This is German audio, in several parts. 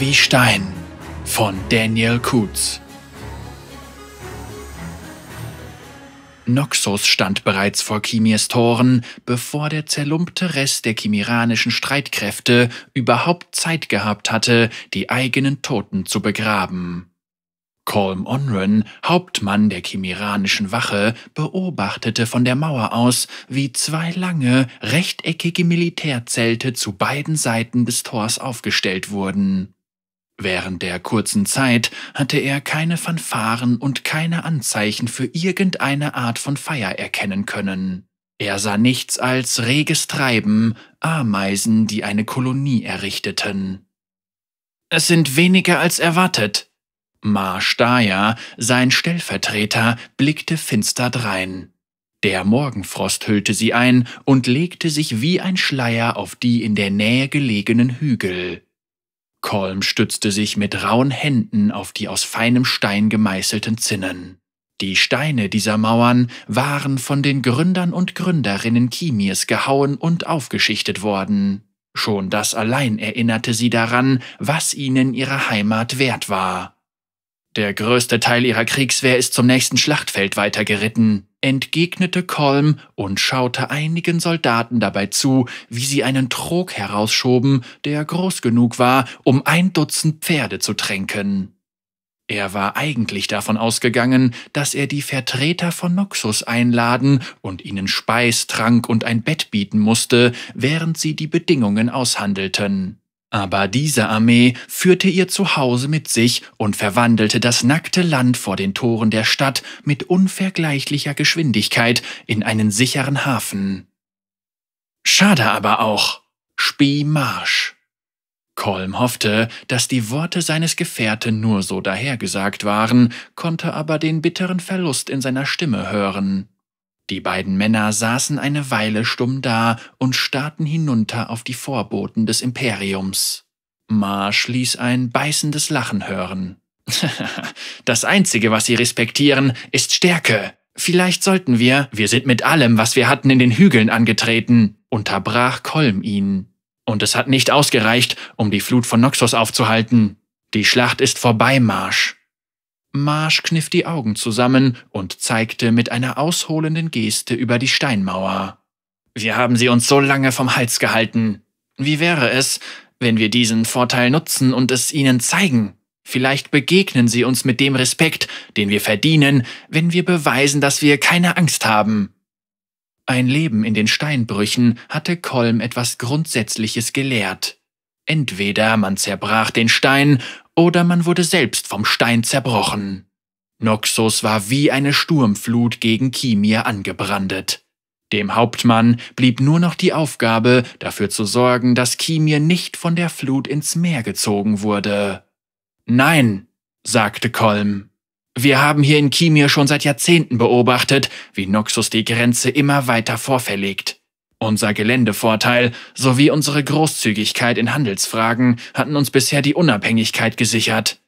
wie Stein von Daniel Kutz. Noxus stand bereits vor Chimirs Toren, bevor der zerlumpte Rest der chimiranischen Streitkräfte überhaupt Zeit gehabt hatte, die eigenen Toten zu begraben. Colm Onren, Hauptmann der chimiranischen Wache, beobachtete von der Mauer aus, wie zwei lange, rechteckige Militärzelte zu beiden Seiten des Tors aufgestellt wurden. Während der kurzen Zeit hatte er keine Fanfaren und keine Anzeichen für irgendeine Art von Feier erkennen können. Er sah nichts als reges Treiben, Ameisen, die eine Kolonie errichteten. Es sind weniger als erwartet. Ma Marstaya, sein Stellvertreter, blickte finster drein. Der Morgenfrost hüllte sie ein und legte sich wie ein Schleier auf die in der Nähe gelegenen Hügel. Kolm stützte sich mit rauen Händen auf die aus feinem Stein gemeißelten Zinnen. Die Steine dieser Mauern waren von den Gründern und Gründerinnen Kimirs gehauen und aufgeschichtet worden. Schon das allein erinnerte sie daran, was ihnen ihre Heimat wert war. Der größte Teil ihrer Kriegswehr ist zum nächsten Schlachtfeld weitergeritten entgegnete Kolm und schaute einigen Soldaten dabei zu, wie sie einen Trog herausschoben, der groß genug war, um ein Dutzend Pferde zu tränken. Er war eigentlich davon ausgegangen, dass er die Vertreter von Noxus einladen und ihnen Speis, Trank und ein Bett bieten musste, während sie die Bedingungen aushandelten. Aber diese Armee führte ihr Zuhause mit sich und verwandelte das nackte Land vor den Toren der Stadt mit unvergleichlicher Geschwindigkeit in einen sicheren Hafen. Schade aber auch, Spie Marsch. Kolm hoffte, dass die Worte seines Gefährten nur so dahergesagt waren, konnte aber den bitteren Verlust in seiner Stimme hören. Die beiden Männer saßen eine Weile stumm da und starrten hinunter auf die Vorboten des Imperiums. Marsch ließ ein beißendes Lachen hören. das Einzige, was sie respektieren, ist Stärke. Vielleicht sollten wir, wir sind mit allem, was wir hatten, in den Hügeln angetreten, unterbrach Kolm ihn. Und es hat nicht ausgereicht, um die Flut von Noxus aufzuhalten. Die Schlacht ist vorbei, Marsch. Marsch kniff die Augen zusammen und zeigte mit einer ausholenden Geste über die Steinmauer. Wir haben sie uns so lange vom Hals gehalten. Wie wäre es, wenn wir diesen Vorteil nutzen und es ihnen zeigen? Vielleicht begegnen sie uns mit dem Respekt, den wir verdienen, wenn wir beweisen, dass wir keine Angst haben. Ein Leben in den Steinbrüchen hatte Kolm etwas Grundsätzliches gelehrt. Entweder man zerbrach den Stein oder man wurde selbst vom Stein zerbrochen. Noxus war wie eine Sturmflut gegen Kimir angebrandet. Dem Hauptmann blieb nur noch die Aufgabe, dafür zu sorgen, dass Kimir nicht von der Flut ins Meer gezogen wurde. Nein, sagte Kolm. Wir haben hier in Kimir schon seit Jahrzehnten beobachtet, wie Noxus die Grenze immer weiter vorverlegt. Unser Geländevorteil sowie unsere Großzügigkeit in Handelsfragen hatten uns bisher die Unabhängigkeit gesichert.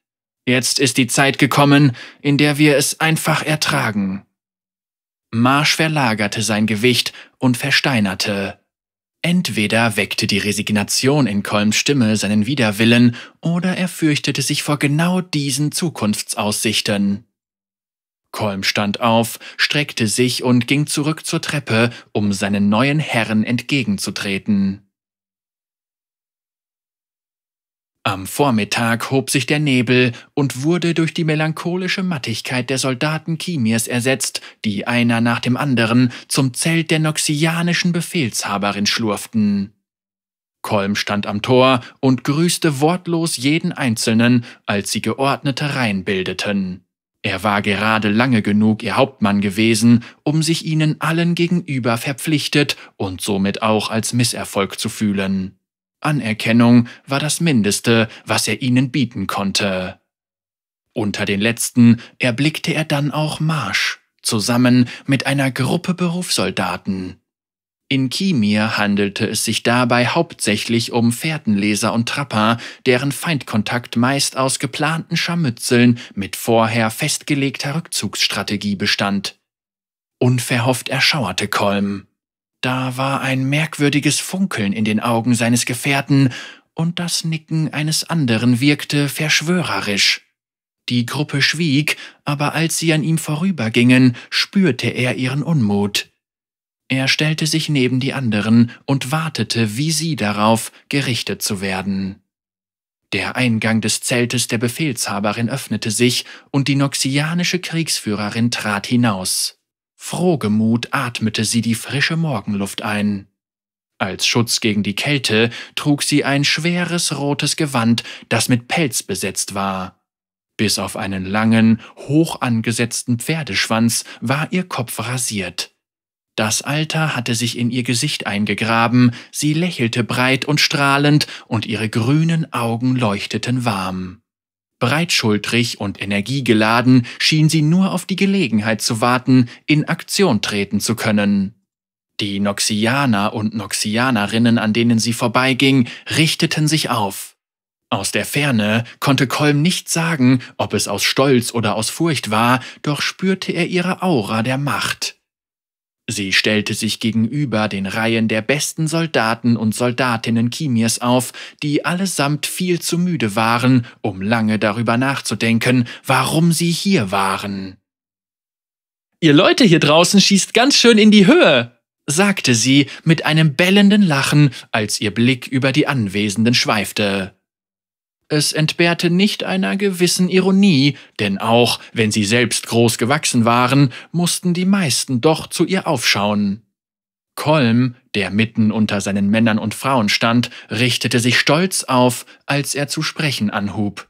Jetzt ist die Zeit gekommen, in der wir es einfach ertragen. Marsch verlagerte sein Gewicht und versteinerte. Entweder weckte die Resignation in Kolms Stimme seinen Widerwillen, oder er fürchtete sich vor genau diesen Zukunftsaussichten. Kolm stand auf, streckte sich und ging zurück zur Treppe, um seinen neuen Herren entgegenzutreten. Am Vormittag hob sich der Nebel und wurde durch die melancholische Mattigkeit der Soldaten Kimirs ersetzt, die einer nach dem anderen zum Zelt der noxianischen Befehlshaberin schlurften. Kolm stand am Tor und grüßte wortlos jeden Einzelnen, als sie geordnete Reihen bildeten. Er war gerade lange genug ihr Hauptmann gewesen, um sich ihnen allen gegenüber verpflichtet und somit auch als Misserfolg zu fühlen. Anerkennung war das Mindeste, was er ihnen bieten konnte. Unter den letzten erblickte er dann auch Marsch, zusammen mit einer Gruppe Berufssoldaten. In Kimir handelte es sich dabei hauptsächlich um Fährtenleser und Trapper, deren Feindkontakt meist aus geplanten Scharmützeln mit vorher festgelegter Rückzugsstrategie bestand. Unverhofft erschauerte Kolm. Da war ein merkwürdiges Funkeln in den Augen seines Gefährten, und das Nicken eines anderen wirkte verschwörerisch. Die Gruppe schwieg, aber als sie an ihm vorübergingen, spürte er ihren Unmut. Er stellte sich neben die anderen und wartete wie sie darauf, gerichtet zu werden. Der Eingang des Zeltes der Befehlshaberin öffnete sich und die noxianische Kriegsführerin trat hinaus. Frohgemut atmete sie die frische Morgenluft ein. Als Schutz gegen die Kälte trug sie ein schweres rotes Gewand, das mit Pelz besetzt war. Bis auf einen langen, hoch angesetzten Pferdeschwanz war ihr Kopf rasiert. Das Alter hatte sich in ihr Gesicht eingegraben, sie lächelte breit und strahlend, und ihre grünen Augen leuchteten warm. Breitschultrig und energiegeladen schien sie nur auf die Gelegenheit zu warten, in Aktion treten zu können. Die Noxianer und Noxianerinnen, an denen sie vorbeiging, richteten sich auf. Aus der Ferne konnte Kolm nicht sagen, ob es aus Stolz oder aus Furcht war, doch spürte er ihre Aura der Macht. Sie stellte sich gegenüber den Reihen der besten Soldaten und Soldatinnen Kimirs auf, die allesamt viel zu müde waren, um lange darüber nachzudenken, warum sie hier waren. Ihr Leute hier draußen schießt ganz schön in die Höhe, sagte sie mit einem bellenden Lachen, als ihr Blick über die Anwesenden schweifte. Es entbehrte nicht einer gewissen Ironie, denn auch wenn sie selbst groß gewachsen waren, mussten die meisten doch zu ihr aufschauen. Kolm, der mitten unter seinen Männern und Frauen stand, richtete sich stolz auf, als er zu sprechen anhub.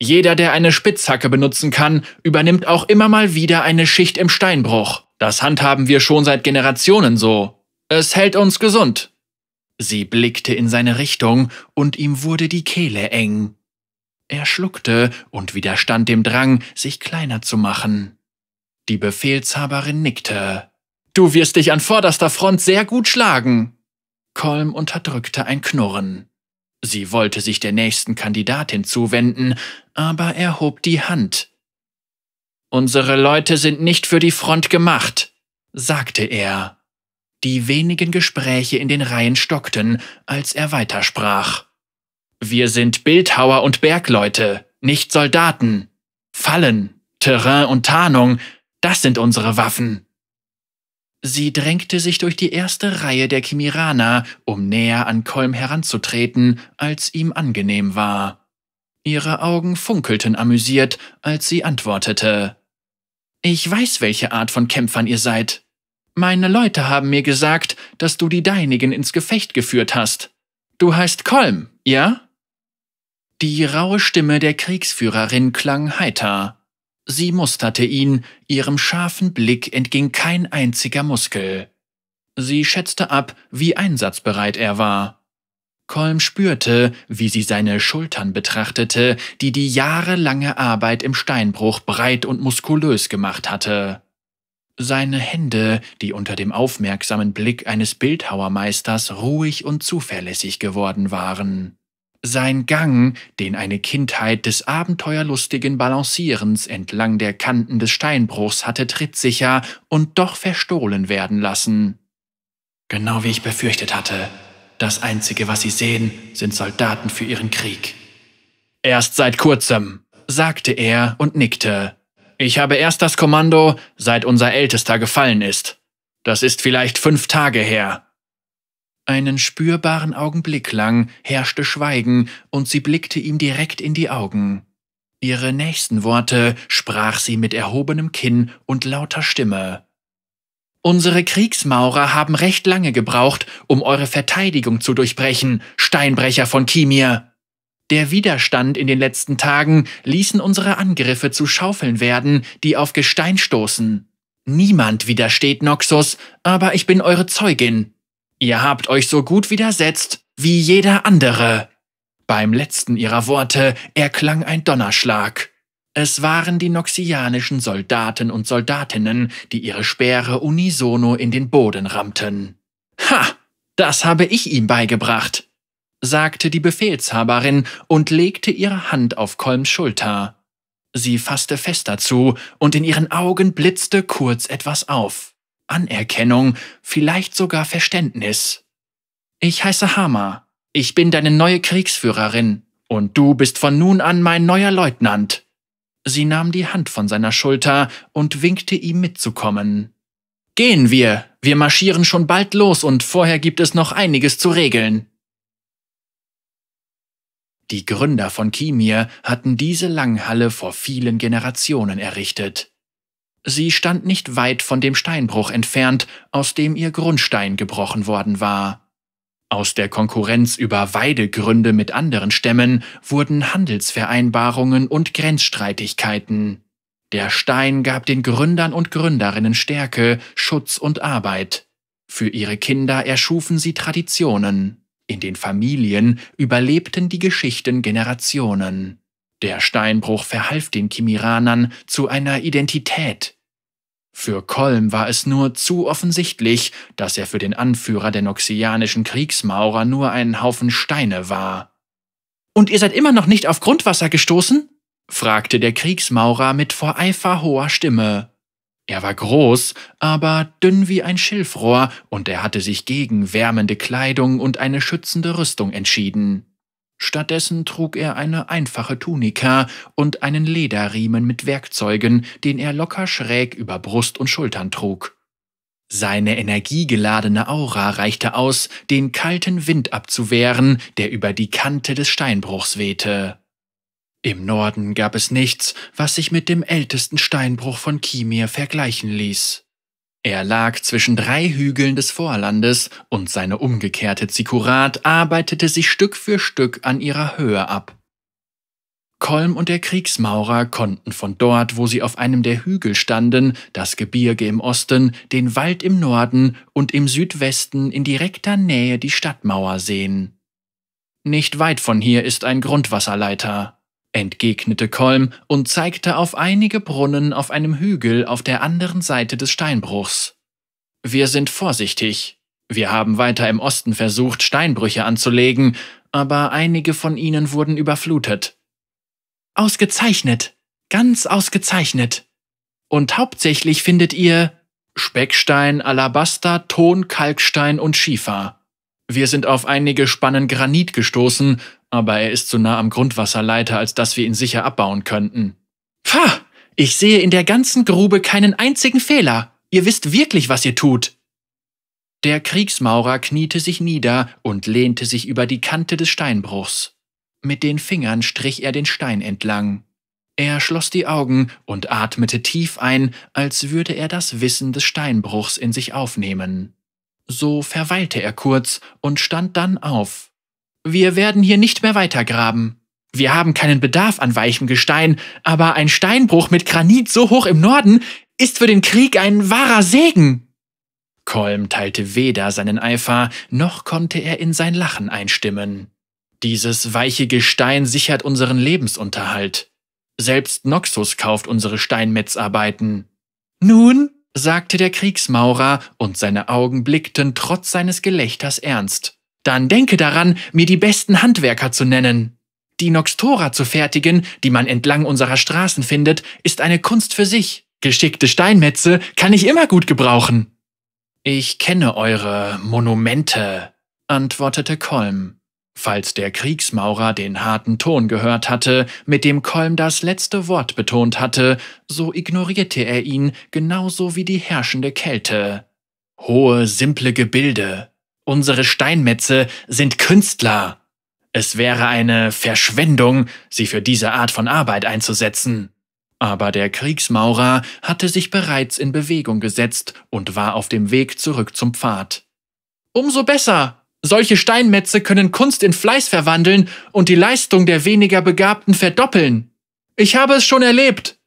Jeder, der eine Spitzhacke benutzen kann, übernimmt auch immer mal wieder eine Schicht im Steinbruch. Das handhaben wir schon seit Generationen so. Es hält uns gesund. Sie blickte in seine Richtung, und ihm wurde die Kehle eng. Er schluckte und widerstand dem Drang, sich kleiner zu machen. Die Befehlshaberin nickte. Du wirst dich an vorderster Front sehr gut schlagen. Kolm unterdrückte ein Knurren. Sie wollte sich der nächsten Kandidatin zuwenden, aber er hob die Hand. Unsere Leute sind nicht für die Front gemacht, sagte er. Die wenigen Gespräche in den Reihen stockten, als er weitersprach. Wir sind Bildhauer und Bergleute, nicht Soldaten. Fallen, Terrain und Tarnung, das sind unsere Waffen. Sie drängte sich durch die erste Reihe der Chimiraner, um näher an Kolm heranzutreten, als ihm angenehm war. Ihre Augen funkelten amüsiert, als sie antwortete. Ich weiß, welche Art von Kämpfern ihr seid. Meine Leute haben mir gesagt, dass du die Deinigen ins Gefecht geführt hast. Du heißt Kolm, ja? Die raue Stimme der Kriegsführerin klang heiter. Sie musterte ihn, ihrem scharfen Blick entging kein einziger Muskel. Sie schätzte ab, wie einsatzbereit er war. Kolm spürte, wie sie seine Schultern betrachtete, die die jahrelange Arbeit im Steinbruch breit und muskulös gemacht hatte seine Hände, die unter dem aufmerksamen Blick eines Bildhauermeisters ruhig und zuverlässig geworden waren. Sein Gang, den eine Kindheit des abenteuerlustigen Balancierens entlang der Kanten des Steinbruchs hatte trittsicher und doch verstohlen werden lassen. Genau wie ich befürchtet hatte. Das Einzige, was sie sehen, sind Soldaten für ihren Krieg. Erst seit kurzem, sagte er und nickte. Ich habe erst das Kommando, seit unser Ältester gefallen ist. Das ist vielleicht fünf Tage her. Einen spürbaren Augenblick lang herrschte Schweigen, und sie blickte ihm direkt in die Augen. Ihre nächsten Worte sprach sie mit erhobenem Kinn und lauter Stimme. Unsere Kriegsmaurer haben recht lange gebraucht, um eure Verteidigung zu durchbrechen, Steinbrecher von Kimir. Der Widerstand in den letzten Tagen ließen unsere Angriffe zu Schaufeln werden, die auf Gestein stoßen. Niemand widersteht Noxus, aber ich bin eure Zeugin. Ihr habt euch so gut widersetzt wie jeder andere. Beim letzten ihrer Worte erklang ein Donnerschlag. Es waren die noxianischen Soldaten und Soldatinnen, die ihre Speere unisono in den Boden rammten. Ha! Das habe ich ihm beigebracht sagte die Befehlshaberin und legte ihre Hand auf Kolms Schulter. Sie fasste fester zu, und in ihren Augen blitzte kurz etwas auf. Anerkennung, vielleicht sogar Verständnis. Ich heiße Hama, ich bin deine neue Kriegsführerin, und du bist von nun an mein neuer Leutnant. Sie nahm die Hand von seiner Schulter und winkte ihm mitzukommen. Gehen wir, wir marschieren schon bald los und vorher gibt es noch einiges zu regeln. Die Gründer von Chimir hatten diese Langhalle vor vielen Generationen errichtet. Sie stand nicht weit von dem Steinbruch entfernt, aus dem ihr Grundstein gebrochen worden war. Aus der Konkurrenz über Weidegründe mit anderen Stämmen wurden Handelsvereinbarungen und Grenzstreitigkeiten. Der Stein gab den Gründern und Gründerinnen Stärke, Schutz und Arbeit. Für ihre Kinder erschufen sie Traditionen. In den Familien überlebten die Geschichten Generationen. Der Steinbruch verhalf den Kimiranern zu einer Identität. Für Kolm war es nur zu offensichtlich, dass er für den Anführer der noxianischen Kriegsmaurer nur ein Haufen Steine war. Und ihr seid immer noch nicht auf Grundwasser gestoßen? fragte der Kriegsmaurer mit vor Eifer hoher Stimme. Er war groß, aber dünn wie ein Schilfrohr, und er hatte sich gegen wärmende Kleidung und eine schützende Rüstung entschieden. Stattdessen trug er eine einfache Tunika und einen Lederriemen mit Werkzeugen, den er locker schräg über Brust und Schultern trug. Seine energiegeladene Aura reichte aus, den kalten Wind abzuwehren, der über die Kante des Steinbruchs wehte. Im Norden gab es nichts, was sich mit dem ältesten Steinbruch von Kimir vergleichen ließ. Er lag zwischen drei Hügeln des Vorlandes und seine umgekehrte Zikurat arbeitete sich Stück für Stück an ihrer Höhe ab. Kolm und der Kriegsmaurer konnten von dort, wo sie auf einem der Hügel standen, das Gebirge im Osten, den Wald im Norden und im Südwesten in direkter Nähe die Stadtmauer sehen. Nicht weit von hier ist ein Grundwasserleiter, entgegnete Kolm und zeigte auf einige Brunnen auf einem Hügel auf der anderen Seite des Steinbruchs. Wir sind vorsichtig. Wir haben weiter im Osten versucht, Steinbrüche anzulegen, aber einige von ihnen wurden überflutet. Ausgezeichnet. Ganz ausgezeichnet. Und hauptsächlich findet ihr Speckstein, Alabaster, Ton, Kalkstein und Schiefer. Wir sind auf einige Spannen Granit gestoßen aber er ist so nah am Grundwasserleiter, als dass wir ihn sicher abbauen könnten. Pah! Ich sehe in der ganzen Grube keinen einzigen Fehler. Ihr wisst wirklich, was ihr tut. Der Kriegsmaurer kniete sich nieder und lehnte sich über die Kante des Steinbruchs. Mit den Fingern strich er den Stein entlang. Er schloss die Augen und atmete tief ein, als würde er das Wissen des Steinbruchs in sich aufnehmen. So verweilte er kurz und stand dann auf. Wir werden hier nicht mehr weitergraben. Wir haben keinen Bedarf an weichem Gestein, aber ein Steinbruch mit Granit so hoch im Norden ist für den Krieg ein wahrer Segen. Kolm teilte weder seinen Eifer, noch konnte er in sein Lachen einstimmen. Dieses weiche Gestein sichert unseren Lebensunterhalt. Selbst Noxus kauft unsere Steinmetzarbeiten. Nun, sagte der Kriegsmaurer, und seine Augen blickten trotz seines Gelächters ernst dann denke daran, mir die besten Handwerker zu nennen. Die Noxtora zu fertigen, die man entlang unserer Straßen findet, ist eine Kunst für sich. Geschickte Steinmetze kann ich immer gut gebrauchen. Ich kenne eure Monumente, antwortete Kolm. Falls der Kriegsmaurer den harten Ton gehört hatte, mit dem Kolm das letzte Wort betont hatte, so ignorierte er ihn genauso wie die herrschende Kälte. Hohe, simple Gebilde, Unsere Steinmetze sind Künstler. Es wäre eine Verschwendung, sie für diese Art von Arbeit einzusetzen. Aber der Kriegsmaurer hatte sich bereits in Bewegung gesetzt und war auf dem Weg zurück zum Pfad. Umso besser! Solche Steinmetze können Kunst in Fleiß verwandeln und die Leistung der weniger Begabten verdoppeln. Ich habe es schon erlebt.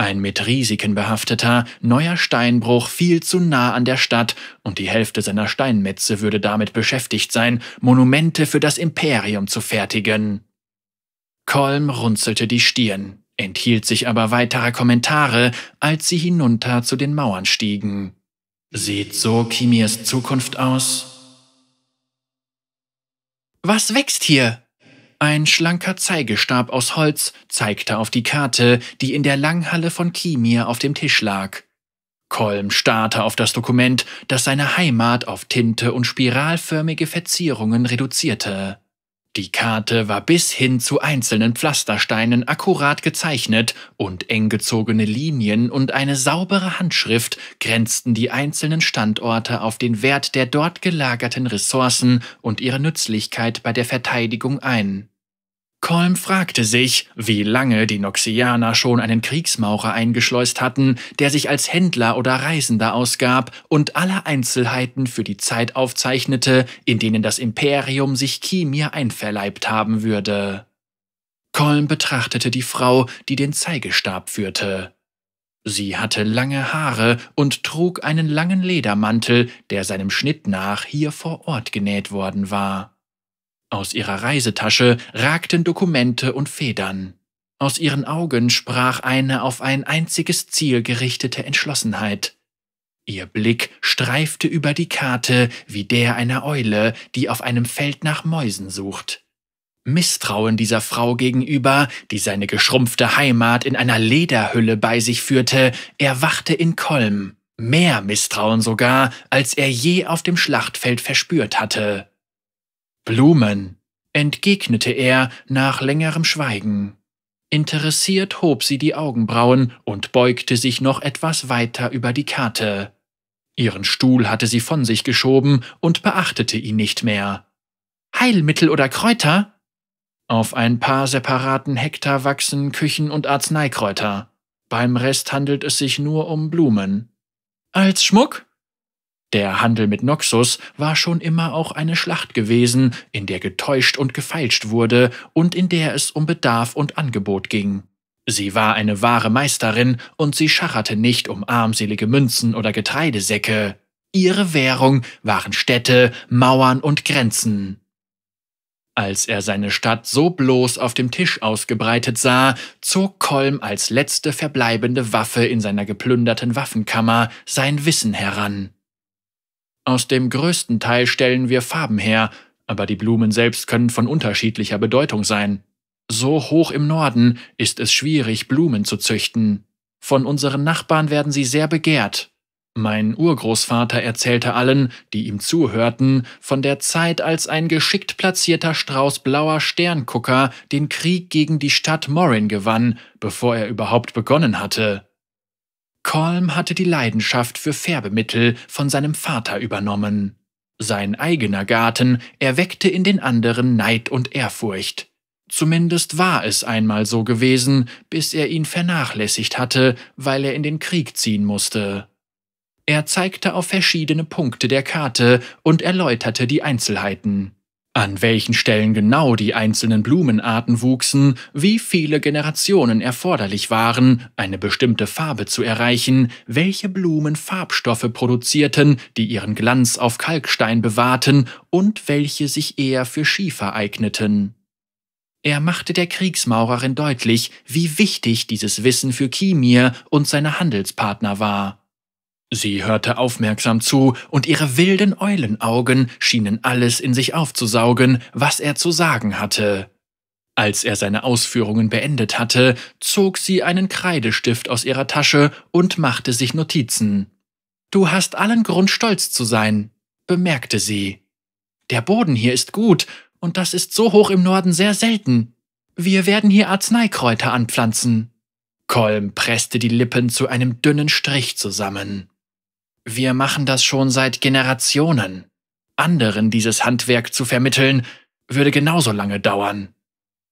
Ein mit Risiken behafteter, neuer Steinbruch viel zu nah an der Stadt und die Hälfte seiner Steinmetze würde damit beschäftigt sein, Monumente für das Imperium zu fertigen. Kolm runzelte die Stirn, enthielt sich aber weiterer Kommentare, als sie hinunter zu den Mauern stiegen. Sieht so Kimirs Zukunft aus? Was wächst hier? Ein schlanker Zeigestab aus Holz zeigte auf die Karte, die in der Langhalle von Kimir auf dem Tisch lag. Kolm starrte auf das Dokument, das seine Heimat auf Tinte und spiralförmige Verzierungen reduzierte. Die Karte war bis hin zu einzelnen Pflastersteinen akkurat gezeichnet und eng gezogene Linien und eine saubere Handschrift grenzten die einzelnen Standorte auf den Wert der dort gelagerten Ressourcen und ihre Nützlichkeit bei der Verteidigung ein. Colm fragte sich, wie lange die Noxianer schon einen Kriegsmaurer eingeschleust hatten, der sich als Händler oder Reisender ausgab und alle Einzelheiten für die Zeit aufzeichnete, in denen das Imperium sich Kimir einverleibt haben würde. Colm betrachtete die Frau, die den Zeigestab führte. Sie hatte lange Haare und trug einen langen Ledermantel, der seinem Schnitt nach hier vor Ort genäht worden war. Aus ihrer Reisetasche ragten Dokumente und Federn. Aus ihren Augen sprach eine auf ein einziges Ziel gerichtete Entschlossenheit. Ihr Blick streifte über die Karte wie der einer Eule, die auf einem Feld nach Mäusen sucht. Misstrauen dieser Frau gegenüber, die seine geschrumpfte Heimat in einer Lederhülle bei sich führte, erwachte in Kolm. Mehr Misstrauen sogar, als er je auf dem Schlachtfeld verspürt hatte. Blumen, entgegnete er nach längerem Schweigen. Interessiert hob sie die Augenbrauen und beugte sich noch etwas weiter über die Karte. Ihren Stuhl hatte sie von sich geschoben und beachtete ihn nicht mehr. Heilmittel oder Kräuter? Auf ein paar separaten Hektar wachsen Küchen- und Arzneikräuter. Beim Rest handelt es sich nur um Blumen. Als Schmuck? Der Handel mit Noxus war schon immer auch eine Schlacht gewesen, in der getäuscht und gefeilscht wurde und in der es um Bedarf und Angebot ging. Sie war eine wahre Meisterin und sie schacherte nicht um armselige Münzen oder Getreidesäcke. Ihre Währung waren Städte, Mauern und Grenzen. Als er seine Stadt so bloß auf dem Tisch ausgebreitet sah, zog Kolm als letzte verbleibende Waffe in seiner geplünderten Waffenkammer sein Wissen heran. Aus dem größten Teil stellen wir Farben her, aber die Blumen selbst können von unterschiedlicher Bedeutung sein. So hoch im Norden ist es schwierig, Blumen zu züchten. Von unseren Nachbarn werden sie sehr begehrt. Mein Urgroßvater erzählte allen, die ihm zuhörten, von der Zeit, als ein geschickt platzierter Strauß blauer Sterngucker den Krieg gegen die Stadt Morin gewann, bevor er überhaupt begonnen hatte. Colm hatte die Leidenschaft für Färbemittel von seinem Vater übernommen. Sein eigener Garten erweckte in den anderen Neid und Ehrfurcht. Zumindest war es einmal so gewesen, bis er ihn vernachlässigt hatte, weil er in den Krieg ziehen musste. Er zeigte auf verschiedene Punkte der Karte und erläuterte die Einzelheiten. An welchen Stellen genau die einzelnen Blumenarten wuchsen, wie viele Generationen erforderlich waren, eine bestimmte Farbe zu erreichen, welche Blumen Farbstoffe produzierten, die ihren Glanz auf Kalkstein bewahrten und welche sich eher für Schiefer eigneten. Er machte der Kriegsmaurerin deutlich, wie wichtig dieses Wissen für Kimir und seine Handelspartner war. Sie hörte aufmerksam zu, und ihre wilden Eulenaugen schienen alles in sich aufzusaugen, was er zu sagen hatte. Als er seine Ausführungen beendet hatte, zog sie einen Kreidestift aus ihrer Tasche und machte sich Notizen. Du hast allen Grund, stolz zu sein, bemerkte sie. Der Boden hier ist gut, und das ist so hoch im Norden sehr selten. Wir werden hier Arzneikräuter anpflanzen. Kolm presste die Lippen zu einem dünnen Strich zusammen. Wir machen das schon seit Generationen. Anderen dieses Handwerk zu vermitteln, würde genauso lange dauern.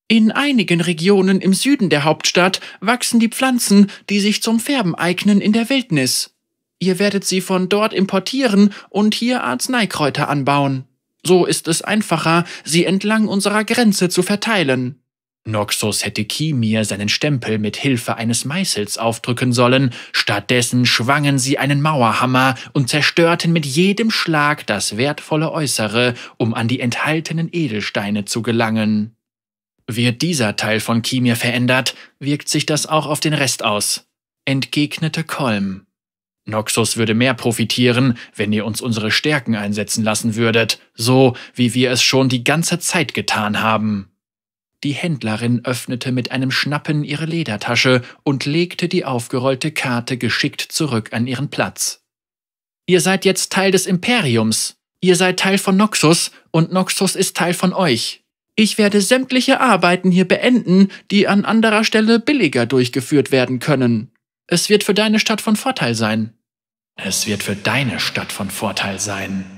In einigen Regionen im Süden der Hauptstadt wachsen die Pflanzen, die sich zum Färben eignen, in der Wildnis. Ihr werdet sie von dort importieren und hier Arzneikräuter anbauen. So ist es einfacher, sie entlang unserer Grenze zu verteilen. Noxus hätte Kimir seinen Stempel mit Hilfe eines Meißels aufdrücken sollen, stattdessen schwangen sie einen Mauerhammer und zerstörten mit jedem Schlag das wertvolle Äußere, um an die enthaltenen Edelsteine zu gelangen. Wird dieser Teil von Kimir verändert, wirkt sich das auch auf den Rest aus, entgegnete Kolm. Noxus würde mehr profitieren, wenn ihr uns unsere Stärken einsetzen lassen würdet, so wie wir es schon die ganze Zeit getan haben. Die Händlerin öffnete mit einem Schnappen ihre Ledertasche und legte die aufgerollte Karte geschickt zurück an ihren Platz. Ihr seid jetzt Teil des Imperiums. Ihr seid Teil von Noxus und Noxus ist Teil von euch. Ich werde sämtliche Arbeiten hier beenden, die an anderer Stelle billiger durchgeführt werden können. Es wird für deine Stadt von Vorteil sein. Es wird für deine Stadt von Vorteil sein,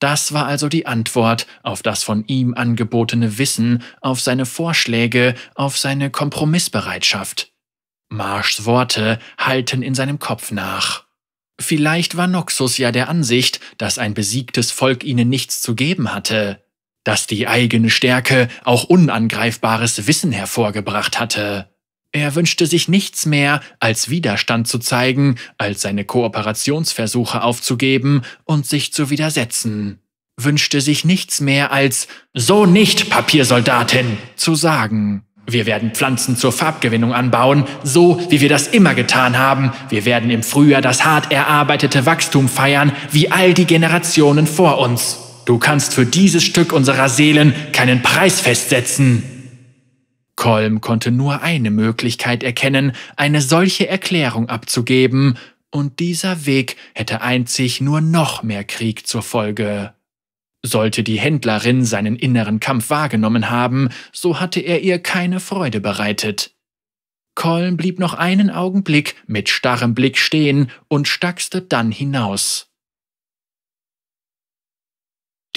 das war also die Antwort auf das von ihm angebotene Wissen, auf seine Vorschläge, auf seine Kompromissbereitschaft. Marshs Worte halten in seinem Kopf nach. Vielleicht war Noxus ja der Ansicht, dass ein besiegtes Volk ihnen nichts zu geben hatte, dass die eigene Stärke auch unangreifbares Wissen hervorgebracht hatte. Er wünschte sich nichts mehr, als Widerstand zu zeigen, als seine Kooperationsversuche aufzugeben und sich zu widersetzen. Wünschte sich nichts mehr, als So nicht, Papiersoldatin, zu sagen. Wir werden Pflanzen zur Farbgewinnung anbauen, so wie wir das immer getan haben. Wir werden im Frühjahr das hart erarbeitete Wachstum feiern, wie all die Generationen vor uns. Du kannst für dieses Stück unserer Seelen keinen Preis festsetzen. Kolm konnte nur eine Möglichkeit erkennen, eine solche Erklärung abzugeben, und dieser Weg hätte einzig nur noch mehr Krieg zur Folge. Sollte die Händlerin seinen inneren Kampf wahrgenommen haben, so hatte er ihr keine Freude bereitet. Kolm blieb noch einen Augenblick mit starrem Blick stehen und stackste dann hinaus.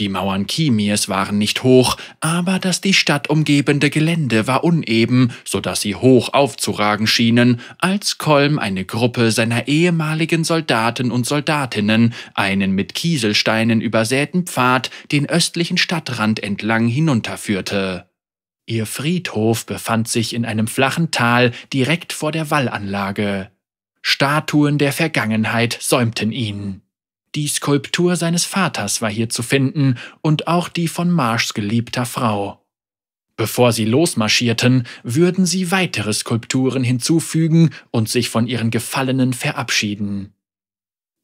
Die Mauern Kimirs waren nicht hoch, aber das die Stadt umgebende Gelände war uneben, so dass sie hoch aufzuragen schienen, als Kolm eine Gruppe seiner ehemaligen Soldaten und Soldatinnen einen mit Kieselsteinen übersäten Pfad den östlichen Stadtrand entlang hinunterführte. Ihr Friedhof befand sich in einem flachen Tal direkt vor der Wallanlage. Statuen der Vergangenheit säumten ihn. Die Skulptur seines Vaters war hier zu finden und auch die von Marschs geliebter Frau. Bevor sie losmarschierten, würden sie weitere Skulpturen hinzufügen und sich von ihren Gefallenen verabschieden.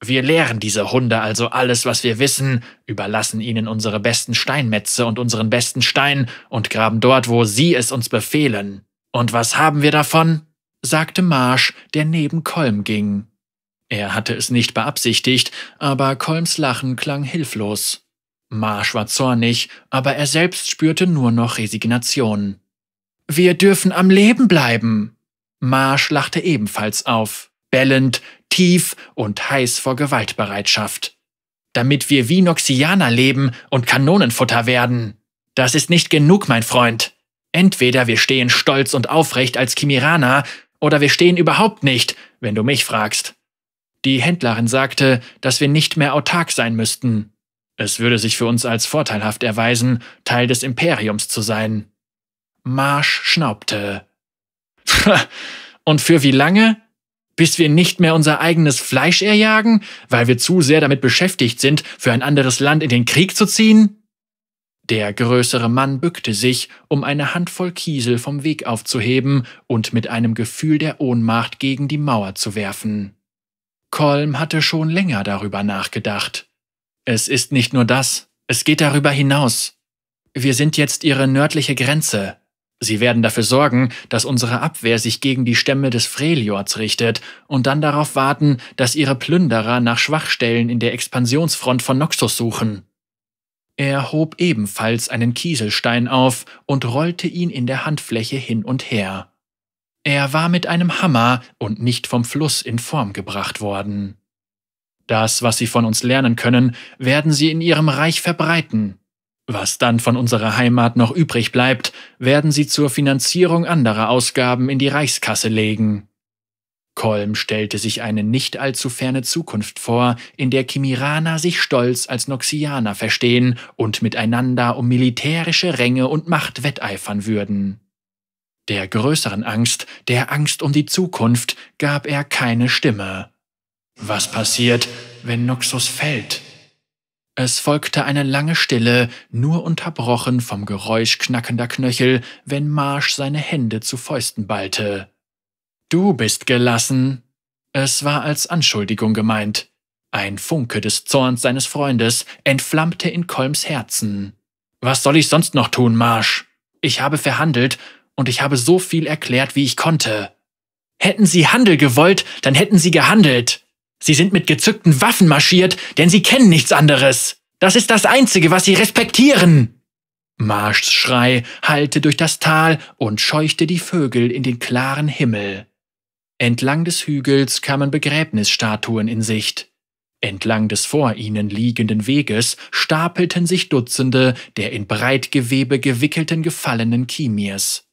Wir lehren diese Hunde also alles, was wir wissen, überlassen ihnen unsere besten Steinmetze und unseren besten Stein und graben dort, wo sie es uns befehlen. Und was haben wir davon? sagte Marsch, der neben Kolm ging. Er hatte es nicht beabsichtigt, aber Kolms Lachen klang hilflos. Marsch war zornig, aber er selbst spürte nur noch Resignation. Wir dürfen am Leben bleiben! Marsch lachte ebenfalls auf, bellend, tief und heiß vor Gewaltbereitschaft. Damit wir wie Noxianer leben und Kanonenfutter werden. Das ist nicht genug, mein Freund. Entweder wir stehen stolz und aufrecht als Kimirana, oder wir stehen überhaupt nicht, wenn du mich fragst. Die Händlerin sagte, dass wir nicht mehr autark sein müssten. Es würde sich für uns als vorteilhaft erweisen, Teil des Imperiums zu sein. Marsch schnaubte. Und für wie lange? Bis wir nicht mehr unser eigenes Fleisch erjagen, weil wir zu sehr damit beschäftigt sind, für ein anderes Land in den Krieg zu ziehen? Der größere Mann bückte sich, um eine Handvoll Kiesel vom Weg aufzuheben und mit einem Gefühl der Ohnmacht gegen die Mauer zu werfen. Kolm hatte schon länger darüber nachgedacht. Es ist nicht nur das, es geht darüber hinaus. Wir sind jetzt ihre nördliche Grenze. Sie werden dafür sorgen, dass unsere Abwehr sich gegen die Stämme des Freljords richtet und dann darauf warten, dass ihre Plünderer nach Schwachstellen in der Expansionsfront von Noxus suchen. Er hob ebenfalls einen Kieselstein auf und rollte ihn in der Handfläche hin und her. Er war mit einem Hammer und nicht vom Fluss in Form gebracht worden. Das, was sie von uns lernen können, werden sie in ihrem Reich verbreiten. Was dann von unserer Heimat noch übrig bleibt, werden sie zur Finanzierung anderer Ausgaben in die Reichskasse legen. Kolm stellte sich eine nicht allzu ferne Zukunft vor, in der Kimiraner sich stolz als Noxianer verstehen und miteinander um militärische Ränge und Macht wetteifern würden. Der größeren Angst, der Angst um die Zukunft, gab er keine Stimme. Was passiert, wenn Noxus fällt? Es folgte eine lange Stille, nur unterbrochen vom Geräusch knackender Knöchel, wenn Marsch seine Hände zu Fäusten ballte. Du bist gelassen. Es war als Anschuldigung gemeint. Ein Funke des Zorns seines Freundes entflammte in Kolms Herzen. Was soll ich sonst noch tun, Marsch? Ich habe verhandelt und ich habe so viel erklärt, wie ich konnte. Hätten Sie Handel gewollt, dann hätten Sie gehandelt. Sie sind mit gezückten Waffen marschiert, denn Sie kennen nichts anderes. Das ist das Einzige, was Sie respektieren. Marschs Schrei hallte durch das Tal und scheuchte die Vögel in den klaren Himmel. Entlang des Hügels kamen Begräbnisstatuen in Sicht. Entlang des vor ihnen liegenden Weges stapelten sich Dutzende der in Breitgewebe gewickelten gefallenen Chimiers.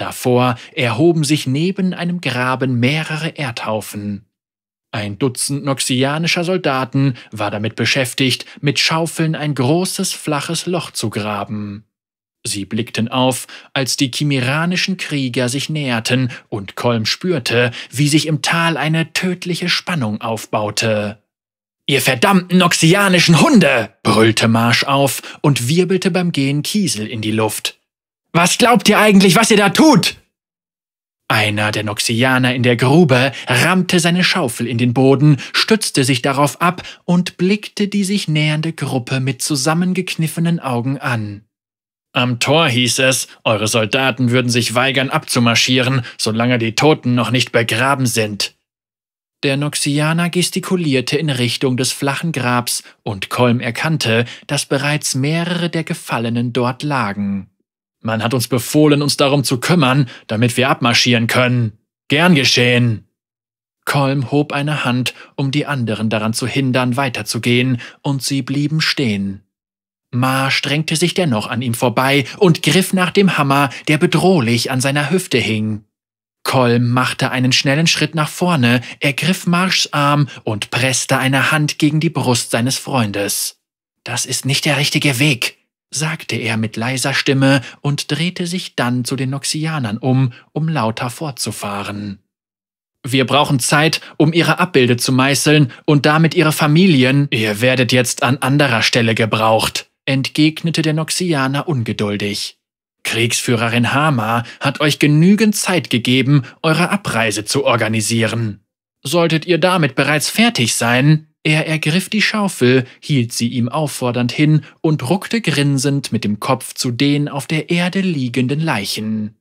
Davor erhoben sich neben einem Graben mehrere Erdhaufen. Ein Dutzend noxianischer Soldaten war damit beschäftigt, mit Schaufeln ein großes flaches Loch zu graben. Sie blickten auf, als die chimeranischen Krieger sich näherten, und Kolm spürte, wie sich im Tal eine tödliche Spannung aufbaute. Ihr verdammten noxianischen Hunde! brüllte Marsch auf und wirbelte beim Gehen Kiesel in die Luft. Was glaubt ihr eigentlich, was ihr da tut? Einer der Noxianer in der Grube rammte seine Schaufel in den Boden, stützte sich darauf ab und blickte die sich nähernde Gruppe mit zusammengekniffenen Augen an. Am Tor hieß es, eure Soldaten würden sich weigern abzumarschieren, solange die Toten noch nicht begraben sind. Der Noxianer gestikulierte in Richtung des flachen Grabs, und Kolm erkannte, dass bereits mehrere der Gefallenen dort lagen. Man hat uns befohlen, uns darum zu kümmern, damit wir abmarschieren können. Gern geschehen. Kolm hob eine Hand, um die anderen daran zu hindern, weiterzugehen, und sie blieben stehen. Ma strengte sich dennoch an ihm vorbei und griff nach dem Hammer, der bedrohlich an seiner Hüfte hing. Kolm machte einen schnellen Schritt nach vorne, ergriff Marschs Arm und presste eine Hand gegen die Brust seines Freundes. Das ist nicht der richtige Weg, sagte er mit leiser Stimme und drehte sich dann zu den Noxianern um, um lauter fortzufahren. Wir brauchen Zeit, um ihre Abbilde zu meißeln und damit ihre Familien. Ihr werdet jetzt an anderer Stelle gebraucht, entgegnete der Noxianer ungeduldig. Kriegsführerin Hama hat euch genügend Zeit gegeben, eure Abreise zu organisieren. Solltet ihr damit bereits fertig sein, er ergriff die Schaufel, hielt sie ihm auffordernd hin und ruckte grinsend mit dem Kopf zu den auf der Erde liegenden Leichen.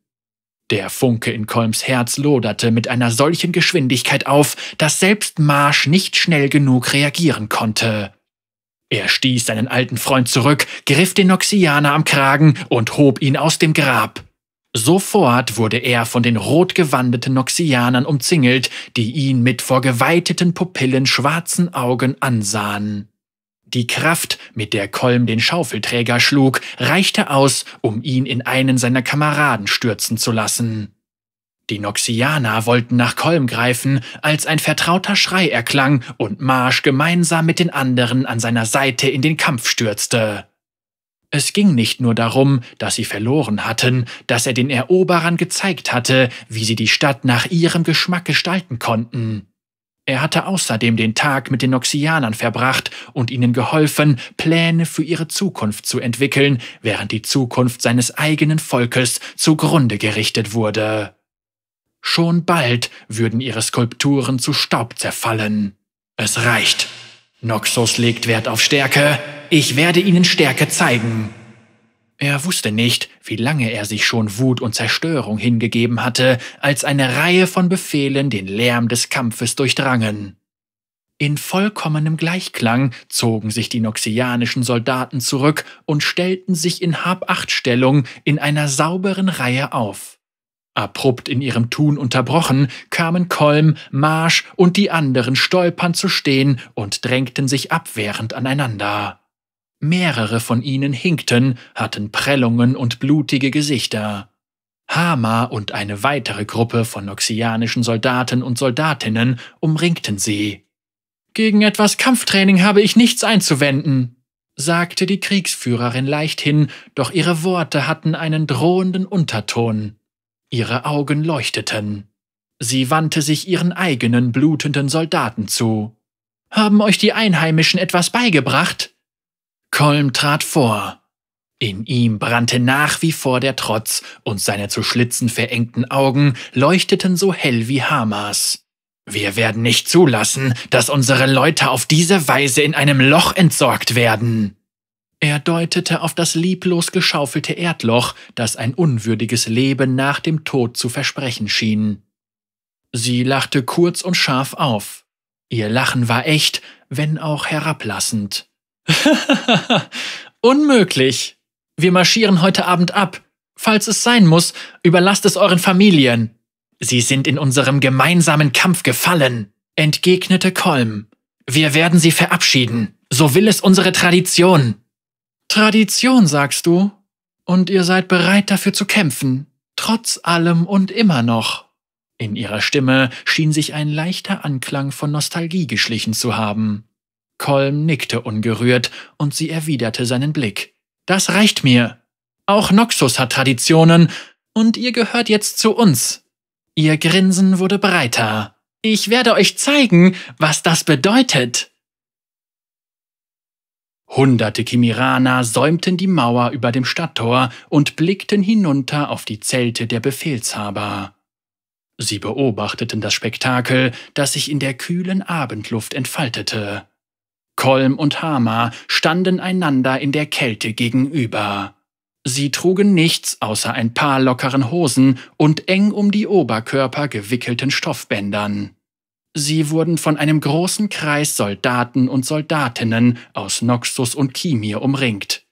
Der Funke in Kolms Herz loderte mit einer solchen Geschwindigkeit auf, dass selbst Marsch nicht schnell genug reagieren konnte. Er stieß seinen alten Freund zurück, griff den Noxianer am Kragen und hob ihn aus dem Grab. Sofort wurde er von den rotgewandeten Noxianern umzingelt, die ihn mit vor geweiteten Pupillen schwarzen Augen ansahen. Die Kraft, mit der Kolm den Schaufelträger schlug, reichte aus, um ihn in einen seiner Kameraden stürzen zu lassen. Die Noxianer wollten nach Kolm greifen, als ein vertrauter Schrei erklang und Marsch gemeinsam mit den anderen an seiner Seite in den Kampf stürzte. Es ging nicht nur darum, dass sie verloren hatten, dass er den Eroberern gezeigt hatte, wie sie die Stadt nach ihrem Geschmack gestalten konnten. Er hatte außerdem den Tag mit den Noxianern verbracht und ihnen geholfen, Pläne für ihre Zukunft zu entwickeln, während die Zukunft seines eigenen Volkes zugrunde gerichtet wurde. Schon bald würden ihre Skulpturen zu Staub zerfallen. Es reicht, Noxus legt Wert auf Stärke. Ich werde ihnen Stärke zeigen. Er wusste nicht, wie lange er sich schon Wut und Zerstörung hingegeben hatte, als eine Reihe von Befehlen den Lärm des Kampfes durchdrangen. In vollkommenem Gleichklang zogen sich die noxianischen Soldaten zurück und stellten sich in Habachtstellung in einer sauberen Reihe auf. Abrupt in ihrem Tun unterbrochen, kamen Kolm, Marsch und die anderen stolpern zu stehen und drängten sich abwehrend aneinander. Mehrere von ihnen hinkten, hatten Prellungen und blutige Gesichter. Hama und eine weitere Gruppe von oxianischen Soldaten und Soldatinnen umringten sie. Gegen etwas Kampftraining habe ich nichts einzuwenden, sagte die Kriegsführerin leichthin, doch ihre Worte hatten einen drohenden Unterton. Ihre Augen leuchteten. Sie wandte sich ihren eigenen blutenden Soldaten zu. Haben euch die Einheimischen etwas beigebracht? Kolm trat vor. In ihm brannte nach wie vor der Trotz, und seine zu Schlitzen verengten Augen leuchteten so hell wie Hamas. Wir werden nicht zulassen, dass unsere Leute auf diese Weise in einem Loch entsorgt werden. Er deutete auf das lieblos geschaufelte Erdloch, das ein unwürdiges Leben nach dem Tod zu versprechen schien. Sie lachte kurz und scharf auf. Ihr Lachen war echt, wenn auch herablassend. Unmöglich. Wir marschieren heute Abend ab. Falls es sein muss, überlasst es euren Familien. Sie sind in unserem gemeinsamen Kampf gefallen, entgegnete Kolm. Wir werden sie verabschieden. So will es unsere Tradition. Tradition, sagst du? Und ihr seid bereit dafür zu kämpfen, trotz allem und immer noch. In ihrer Stimme schien sich ein leichter Anklang von Nostalgie geschlichen zu haben. Kolm nickte ungerührt und sie erwiderte seinen Blick. Das reicht mir. Auch Noxus hat Traditionen und ihr gehört jetzt zu uns. Ihr Grinsen wurde breiter. Ich werde euch zeigen, was das bedeutet. Hunderte Kimiraner säumten die Mauer über dem Stadttor und blickten hinunter auf die Zelte der Befehlshaber. Sie beobachteten das Spektakel, das sich in der kühlen Abendluft entfaltete. Kolm und Hama standen einander in der Kälte gegenüber. Sie trugen nichts außer ein paar lockeren Hosen und eng um die Oberkörper gewickelten Stoffbändern. Sie wurden von einem großen Kreis Soldaten und Soldatinnen aus Noxus und Chimir umringt.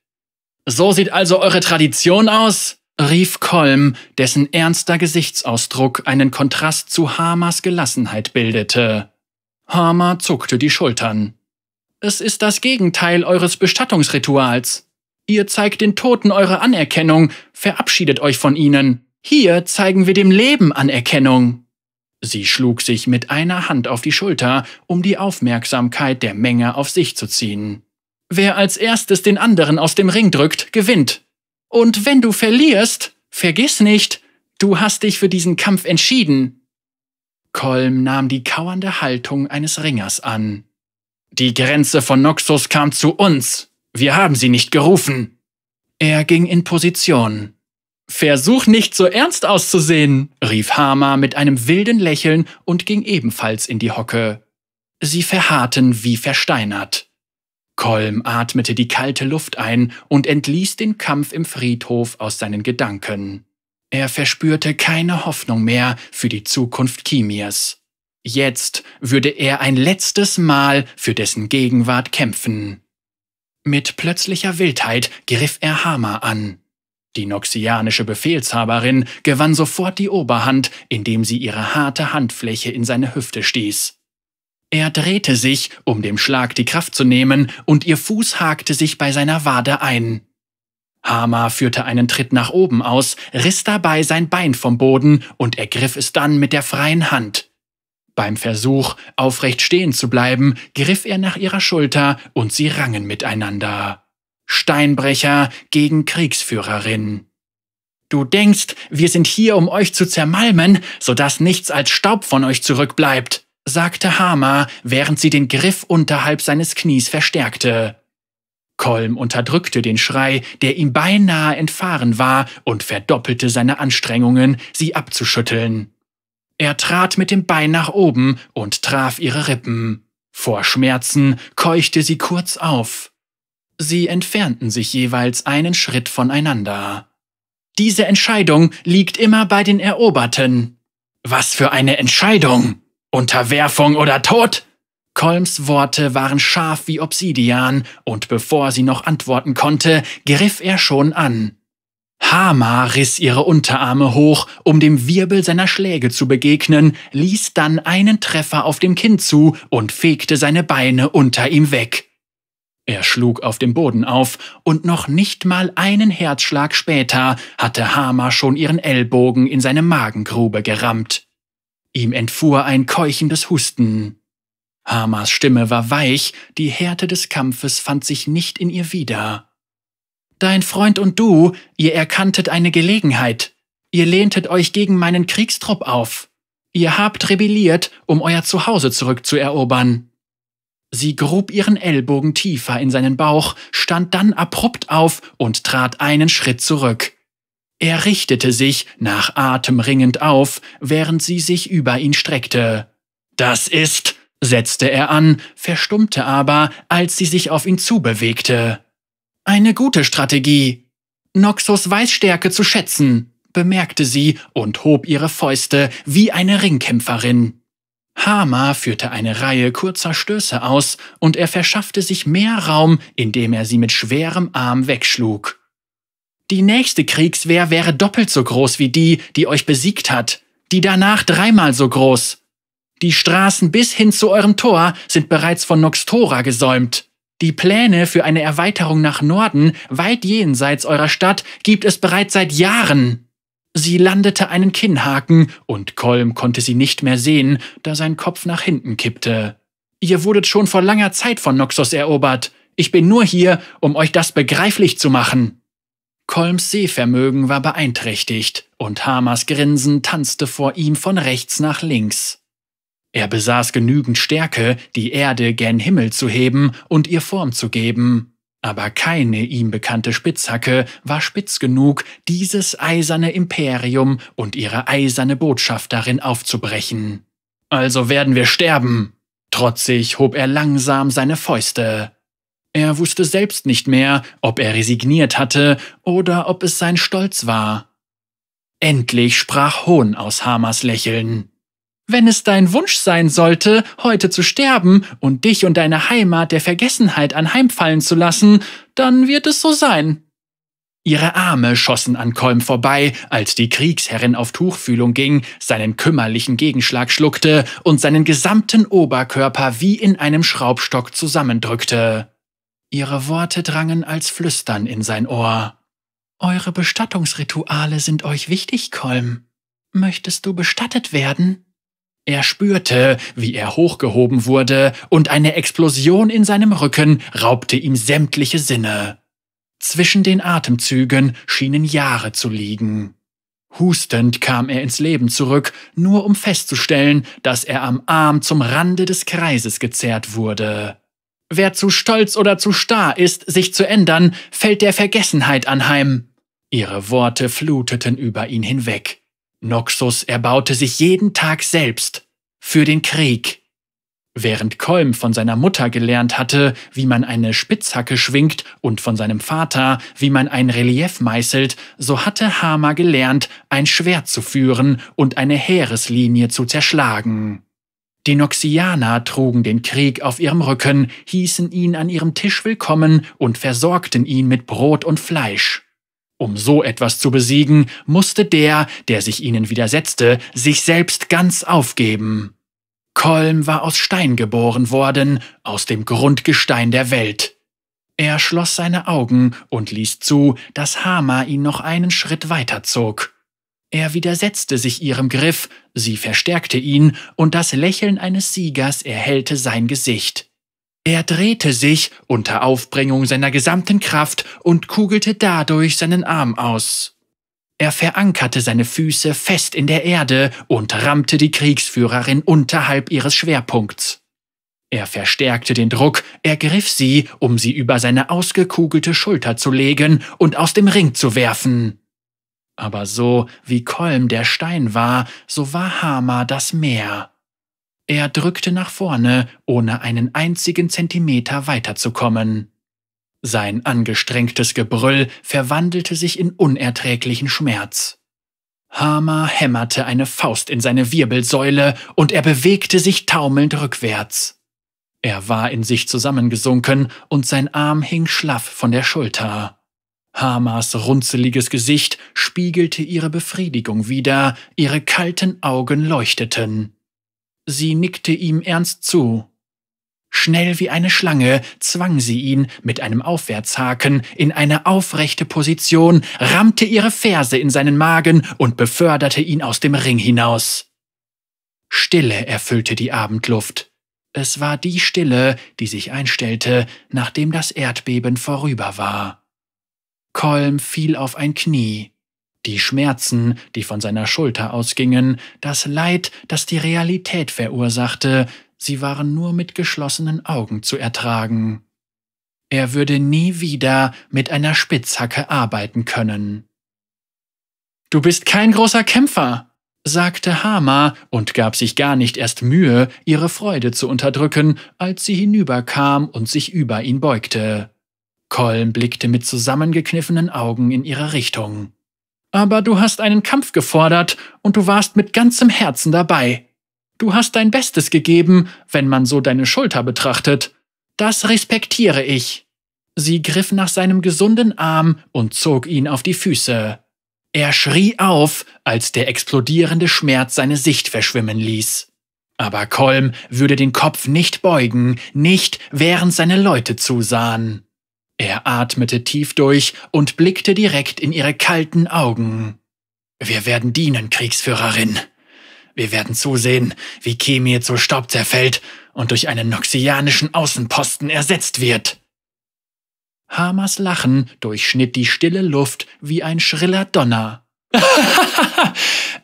So sieht also eure Tradition aus? rief Kolm, dessen ernster Gesichtsausdruck einen Kontrast zu Hamas Gelassenheit bildete. Hama zuckte die Schultern. Es ist das Gegenteil eures Bestattungsrituals. Ihr zeigt den Toten eure Anerkennung, verabschiedet euch von ihnen. Hier zeigen wir dem Leben Anerkennung. Sie schlug sich mit einer Hand auf die Schulter, um die Aufmerksamkeit der Menge auf sich zu ziehen. Wer als erstes den anderen aus dem Ring drückt, gewinnt. Und wenn du verlierst, vergiss nicht, du hast dich für diesen Kampf entschieden. Kolm nahm die kauernde Haltung eines Ringers an. Die Grenze von Noxus kam zu uns. Wir haben sie nicht gerufen. Er ging in Position. Versuch nicht so ernst auszusehen, rief Hama mit einem wilden Lächeln und ging ebenfalls in die Hocke. Sie verharrten wie versteinert. Kolm atmete die kalte Luft ein und entließ den Kampf im Friedhof aus seinen Gedanken. Er verspürte keine Hoffnung mehr für die Zukunft Kimirs. Jetzt würde er ein letztes Mal für dessen Gegenwart kämpfen. Mit plötzlicher Wildheit griff er Hama an. Die noxianische Befehlshaberin gewann sofort die Oberhand, indem sie ihre harte Handfläche in seine Hüfte stieß. Er drehte sich, um dem Schlag die Kraft zu nehmen, und ihr Fuß hakte sich bei seiner Wade ein. Hama führte einen Tritt nach oben aus, riss dabei sein Bein vom Boden und ergriff es dann mit der freien Hand. Beim Versuch, aufrecht stehen zu bleiben, griff er nach ihrer Schulter und sie rangen miteinander. Steinbrecher gegen Kriegsführerin. Du denkst, wir sind hier, um euch zu zermalmen, sodass nichts als Staub von euch zurückbleibt, sagte Hama, während sie den Griff unterhalb seines Knies verstärkte. Kolm unterdrückte den Schrei, der ihm beinahe entfahren war, und verdoppelte seine Anstrengungen, sie abzuschütteln. Er trat mit dem Bein nach oben und traf ihre Rippen. Vor Schmerzen keuchte sie kurz auf. Sie entfernten sich jeweils einen Schritt voneinander. Diese Entscheidung liegt immer bei den Eroberten. Was für eine Entscheidung! Unterwerfung oder Tod? Kolms Worte waren scharf wie Obsidian, und bevor sie noch antworten konnte, griff er schon an. Hama riss ihre Unterarme hoch, um dem Wirbel seiner Schläge zu begegnen, ließ dann einen Treffer auf dem Kinn zu und fegte seine Beine unter ihm weg. Er schlug auf dem Boden auf, und noch nicht mal einen Herzschlag später hatte Hamer schon ihren Ellbogen in seine Magengrube gerammt. Ihm entfuhr ein keuchendes Husten. Hamas Stimme war weich, die Härte des Kampfes fand sich nicht in ihr wieder. Dein Freund und du, ihr erkanntet eine Gelegenheit. Ihr lehntet euch gegen meinen Kriegstrupp auf. Ihr habt rebelliert, um euer Zuhause zurückzuerobern. Sie grub ihren Ellbogen tiefer in seinen Bauch, stand dann abrupt auf und trat einen Schritt zurück. Er richtete sich, nach Atem ringend auf, während sie sich über ihn streckte. Das ist, setzte er an, verstummte aber, als sie sich auf ihn zubewegte. Eine gute Strategie. Noxus weiß Stärke zu schätzen, bemerkte sie und hob ihre Fäuste wie eine Ringkämpferin. Hama führte eine Reihe kurzer Stöße aus und er verschaffte sich mehr Raum, indem er sie mit schwerem Arm wegschlug. Die nächste Kriegswehr wäre doppelt so groß wie die, die euch besiegt hat, die danach dreimal so groß. Die Straßen bis hin zu eurem Tor sind bereits von Noxtora gesäumt. Die Pläne für eine Erweiterung nach Norden, weit jenseits eurer Stadt, gibt es bereits seit Jahren. Sie landete einen Kinnhaken und Kolm konnte sie nicht mehr sehen, da sein Kopf nach hinten kippte. Ihr wurdet schon vor langer Zeit von Noxos erobert. Ich bin nur hier, um euch das begreiflich zu machen. Kolms Sehvermögen war beeinträchtigt und Hamas Grinsen tanzte vor ihm von rechts nach links. Er besaß genügend Stärke, die Erde gen Himmel zu heben und ihr Form zu geben. Aber keine ihm bekannte Spitzhacke war spitz genug, dieses eiserne Imperium und ihre eiserne Botschaft darin aufzubrechen. Also werden wir sterben! Trotzig hob er langsam seine Fäuste. Er wusste selbst nicht mehr, ob er resigniert hatte oder ob es sein Stolz war. Endlich sprach Hohn aus Hamas Lächeln. Wenn es dein Wunsch sein sollte, heute zu sterben und dich und deine Heimat der Vergessenheit anheimfallen zu lassen, dann wird es so sein. Ihre Arme schossen an Kolm vorbei, als die Kriegsherrin auf Tuchfühlung ging, seinen kümmerlichen Gegenschlag schluckte und seinen gesamten Oberkörper wie in einem Schraubstock zusammendrückte. Ihre Worte drangen als Flüstern in sein Ohr. Eure Bestattungsrituale sind euch wichtig, Kolm. Möchtest du bestattet werden? Er spürte, wie er hochgehoben wurde, und eine Explosion in seinem Rücken raubte ihm sämtliche Sinne. Zwischen den Atemzügen schienen Jahre zu liegen. Hustend kam er ins Leben zurück, nur um festzustellen, dass er am Arm zum Rande des Kreises gezerrt wurde. Wer zu stolz oder zu starr ist, sich zu ändern, fällt der Vergessenheit anheim. Ihre Worte fluteten über ihn hinweg. Noxus erbaute sich jeden Tag selbst für den Krieg. Während Kolm von seiner Mutter gelernt hatte, wie man eine Spitzhacke schwingt und von seinem Vater, wie man ein Relief meißelt, so hatte Hama gelernt, ein Schwert zu führen und eine Heereslinie zu zerschlagen. Die Noxianer trugen den Krieg auf ihrem Rücken, hießen ihn an ihrem Tisch willkommen und versorgten ihn mit Brot und Fleisch. Um so etwas zu besiegen, musste der, der sich ihnen widersetzte, sich selbst ganz aufgeben. Kolm war aus Stein geboren worden, aus dem Grundgestein der Welt. Er schloss seine Augen und ließ zu, dass Hama ihn noch einen Schritt weiterzog. Er widersetzte sich ihrem Griff, sie verstärkte ihn, und das Lächeln eines Siegers erhellte sein Gesicht. Er drehte sich unter Aufbringung seiner gesamten Kraft und kugelte dadurch seinen Arm aus. Er verankerte seine Füße fest in der Erde und rammte die Kriegsführerin unterhalb ihres Schwerpunkts. Er verstärkte den Druck, ergriff sie, um sie über seine ausgekugelte Schulter zu legen und aus dem Ring zu werfen. Aber so wie Kolm der Stein war, so war Hama das Meer. Er drückte nach vorne, ohne einen einzigen Zentimeter weiterzukommen. Sein angestrengtes Gebrüll verwandelte sich in unerträglichen Schmerz. Hama hämmerte eine Faust in seine Wirbelsäule und er bewegte sich taumelnd rückwärts. Er war in sich zusammengesunken und sein Arm hing schlaff von der Schulter. Hamas runzeliges Gesicht spiegelte ihre Befriedigung wider, ihre kalten Augen leuchteten. Sie nickte ihm ernst zu. Schnell wie eine Schlange zwang sie ihn mit einem Aufwärtshaken in eine aufrechte Position, rammte ihre Ferse in seinen Magen und beförderte ihn aus dem Ring hinaus. Stille erfüllte die Abendluft. Es war die Stille, die sich einstellte, nachdem das Erdbeben vorüber war. Kolm fiel auf ein Knie die Schmerzen, die von seiner Schulter ausgingen, das Leid, das die Realität verursachte, sie waren nur mit geschlossenen Augen zu ertragen. Er würde nie wieder mit einer Spitzhacke arbeiten können. Du bist kein großer Kämpfer, sagte Hama und gab sich gar nicht erst Mühe, ihre Freude zu unterdrücken, als sie hinüberkam und sich über ihn beugte. Kolm blickte mit zusammengekniffenen Augen in ihre Richtung. Aber du hast einen Kampf gefordert und du warst mit ganzem Herzen dabei. Du hast dein Bestes gegeben, wenn man so deine Schulter betrachtet. Das respektiere ich. Sie griff nach seinem gesunden Arm und zog ihn auf die Füße. Er schrie auf, als der explodierende Schmerz seine Sicht verschwimmen ließ. Aber Kolm würde den Kopf nicht beugen, nicht während seine Leute zusahen. Er atmete tief durch und blickte direkt in ihre kalten Augen. Wir werden dienen, Kriegsführerin. Wir werden zusehen, wie Kemir zu Staub zerfällt und durch einen noxianischen Außenposten ersetzt wird. Hamas Lachen durchschnitt die stille Luft wie ein schriller Donner.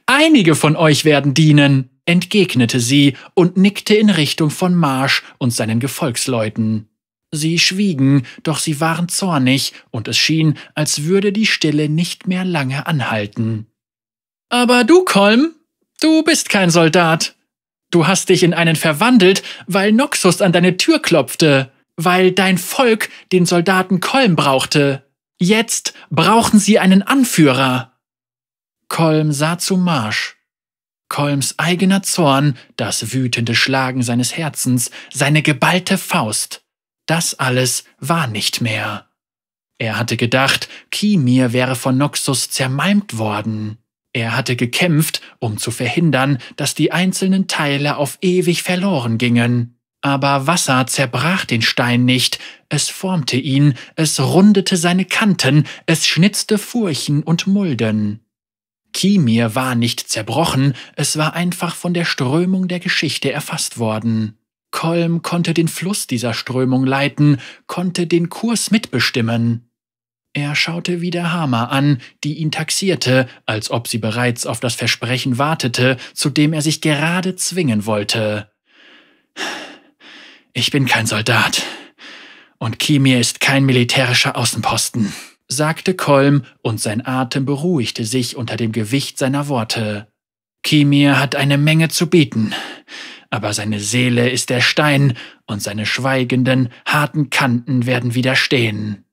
Einige von euch werden dienen, entgegnete sie und nickte in Richtung von Marsch und seinen Gefolgsleuten. Sie schwiegen, doch sie waren zornig, und es schien, als würde die Stille nicht mehr lange anhalten. Aber du, Kolm, du bist kein Soldat. Du hast dich in einen verwandelt, weil Noxus an deine Tür klopfte, weil dein Volk den Soldaten Kolm brauchte. Jetzt brauchen sie einen Anführer. Kolm sah zu Marsch. Kolms eigener Zorn, das wütende Schlagen seines Herzens, seine geballte Faust. Das alles war nicht mehr. Er hatte gedacht, Kimir wäre von Noxus zermalmt worden. Er hatte gekämpft, um zu verhindern, dass die einzelnen Teile auf ewig verloren gingen. Aber Wasser zerbrach den Stein nicht, es formte ihn, es rundete seine Kanten, es schnitzte Furchen und Mulden. Kimir war nicht zerbrochen, es war einfach von der Strömung der Geschichte erfasst worden. Kolm konnte den Fluss dieser Strömung leiten, konnte den Kurs mitbestimmen. Er schaute wieder Hama an, die ihn taxierte, als ob sie bereits auf das Versprechen wartete, zu dem er sich gerade zwingen wollte. Ich bin kein Soldat. Und Kimir ist kein militärischer Außenposten, sagte Kolm, und sein Atem beruhigte sich unter dem Gewicht seiner Worte. Kimir hat eine Menge zu bieten aber seine Seele ist der Stein, und seine schweigenden, harten Kanten werden widerstehen.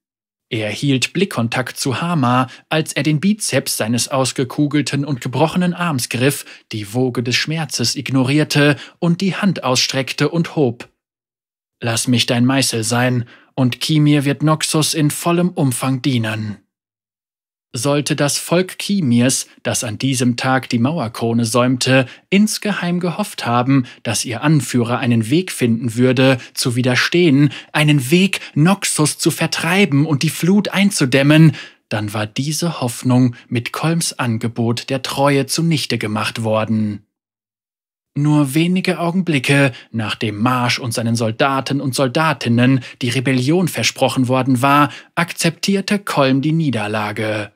Er hielt Blickkontakt zu Hama, als er den Bizeps seines ausgekugelten und gebrochenen Arms griff, die Woge des Schmerzes ignorierte und die Hand ausstreckte und hob. Lass mich dein Meißel sein, und Kimir wird Noxus in vollem Umfang dienen sollte das Volk Chimirs, das an diesem Tag die Mauerkrone säumte, insgeheim gehofft haben, dass ihr Anführer einen Weg finden würde, zu widerstehen, einen Weg, Noxus zu vertreiben und die Flut einzudämmen, dann war diese Hoffnung mit Kolms Angebot der Treue zunichte gemacht worden. Nur wenige Augenblicke, nachdem Marsch und seinen Soldaten und Soldatinnen die Rebellion versprochen worden war, akzeptierte Kolm die Niederlage.